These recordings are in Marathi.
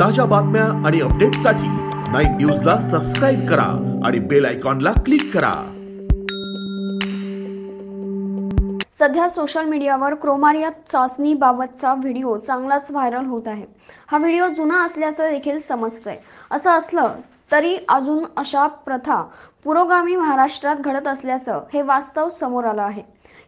ताज्या बातम्या आणि अपडेट्ससाठी नाईन न्यूजला सबस्क्राईब करा आणि बेल आयकॉनला क्लिक करा सध्या सोशल मीडियावर क्रोमारिया चाचणी बाबतचा व्हिडिओ चांगलाच व्हायरल होत आहे हा व्हिडिओ जुना असल्याचं देखील समजतंय असं असलं तरी अजून अशा प्रथा पुरोगामी महाराष्ट्रात घडत असल्याचं हे वास्तव समोर आलं आहे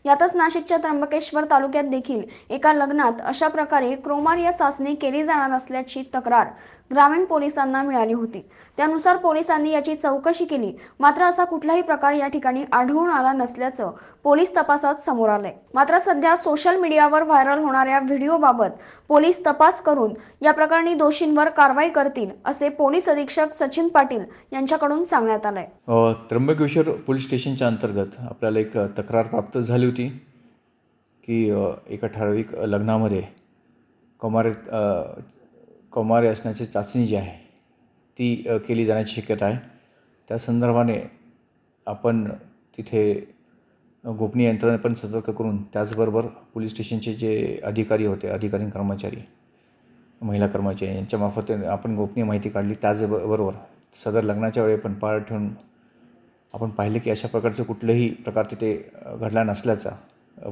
यातच नाशिकच्या त्र्यंबकेश्वर तालुक्यात देखील एका लग्नात अशा प्रकारे क्रोमार या चाचणी केली जाणार असल्याची तक्रार ग्रामीण पोलिसांना मिळाली होती त्यानुसार पोलिसांनी याची चौकशी केली मात्र असा कुठलाही प्रकार या ठिकाणी आढळून आला नसल्याचं पोलीस तपासात समोर आलंय मात्र सध्या सोशल मीडियावर व्हायरल होणाऱ्या व्हिडिओबाबत पोलीस तपास करून या प्रकरणी दोषींवर कारवाई करतील असे पोलीस अधीक्षक सचिन पाटील यांच्याकडून सांगण्यात आलंय त्र्यंबकेश्वर पोलीस स्टेशनच्या अंतर्गत आपल्याला एक तक्रार प्राप्त झाली होती की एका ठराविक लग्नामध्ये कौमार कौमार्य असण्याची चाचणी जी आहे ती केली जाण्याची शक्यता आहे त्या संदर्भाने आपण तिथे गोपनीय यंत्रणे पण सतर्क करून त्याचबरोबर पोलीस स्टेशनचे जे अधिकारी होते अधिकारी कर्मचारी महिला कर्मचारी यांच्यामार्फत आपण गोपनीय माहिती काढली त्याचबरोबर सदर लग्नाच्या वेळी पण पाळ ठेवून आपण पाहिले की अशा प्रकारचं कुठलंही प्रकार तिथे घडला नसल्याचा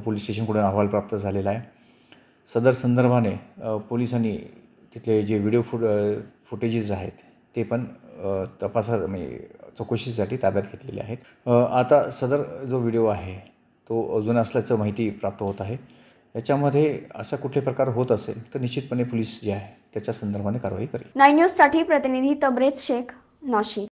पोलीस स्टेशनकडून अहवाल प्राप्त झालेला आहे सदर संदर्भाने पोलिसांनी तिथले जे व्हिडिओ फुट फुटेजेस आहेत ते पण तपासा म्हणजे चौकशीसाठी ताब्यात घेतलेले आहेत आता सदर जो व्हिडिओ आहे तो अजून असल्याचं माहिती प्राप्त होत आहे याच्यामध्ये असा कुठले प्रकार होत असेल तर निश्चितपणे पोलीस जे आहे त्याच्या संदर्भाने कारवाई करेल नाईन न्यूजसाठी प्रतिनिधी तबरेज शेख नाशिक